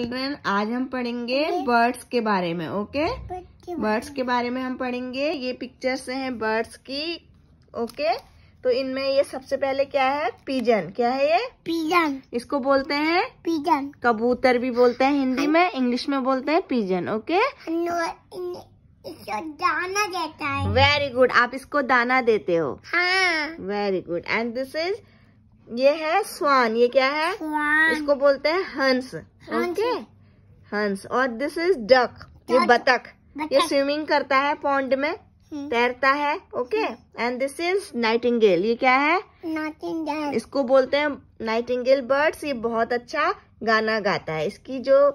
Children आज हम पढ़ेंगे बर्ड्स के बारे में ओके बर्ड्स के बारे में हम पढ़ेंगे ये पिक्चर्स हैं बर्ड्स की ओके तो इनमें ये सबसे पहले क्या है पीजन क्या है ये पीजन इसको बोलते हैं पीजन कबूतर भी बोलते हैं हिंदी हाँ। में इंग्लिश में बोलते हैं पीजन ओके दाना देता है वेरी गुड आप इसको दाना देते हो very good and this is ये है स्वान ये क्या है स्वान. इसको बोलते हैं हंस ओके हंस और दिस इज डक ये बतख ये स्विमिंग करता है पॉन्ड में हम्म। तैरता है okay and this is nightingale ये क्या है नाइटिंगेल इसको बोलते हैं नाइटिंगेल बर्ड्स ये बहुत अच्छा गाना गाता है इसकी जो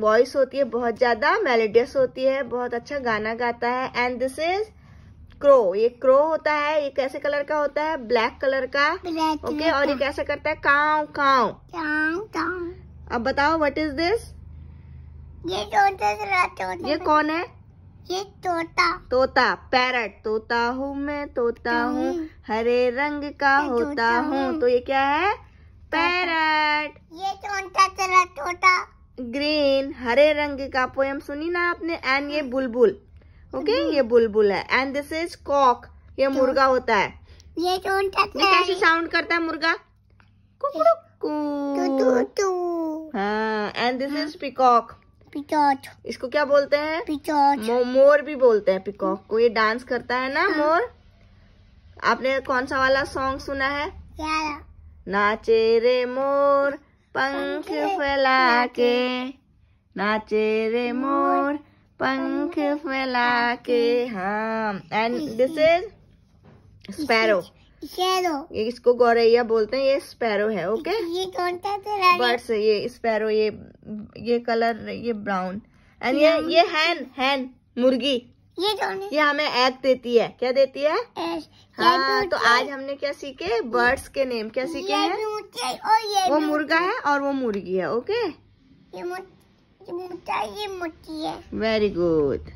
वॉइस होती है बहुत ज्यादा मेलोडियस होती है बहुत अच्छा गाना गाता है एंड दिस इज क्रो ये क्रो होता है ये कैसे कलर का होता है ब्लैक कलर का ओके okay, और ये कैसे करता है काव काव अब बताओ व्हाट इज दिस ये ये कौन है ये तोता तोता पैरट तोता हूँ मैं तोता हम्म। हूँ हरे रंग का होता हूँ तो ये क्या है पैरट ये तोता चला तोता ग्रीन हरे रंग का पोयम सुनी ना आपने एंड ये बुलबुल ओके ये बुलबुल है एंड दिस इज कॉक ये तो मुर्गा होता है ये कैसे साउंड करता है मुर्गा and this is peacock peacock इसको क्या बोलते हैं पिकॉक मोर भी बोलते हैं पिकॉक को ये डांस करता है ना हाँ। मोर आपने कौन सा वाला सॉन्ग सुना है नाचे रे मोर पंख फैला के नाचे रे मोर पंख फैला के हाँ एंड दिस इज स्पैरो ये इसको गौरैया बोलते हैं ये स्पैरो है ओके ये कौन सा बर्ड तो से ये स्पैरो ये ये कलर ये ब्राउन एंड ये ये हैन हैन मुर्गी ये कौन है ये हमें एग देती है क्या देती है हाँ तो, तो आज हमने क्या सीखे बर्ड्स के नेम क्या सीखे हैं तो वो मुर्गा है और वो मुर्गी है ओके okay? मोटी है वेरी गुड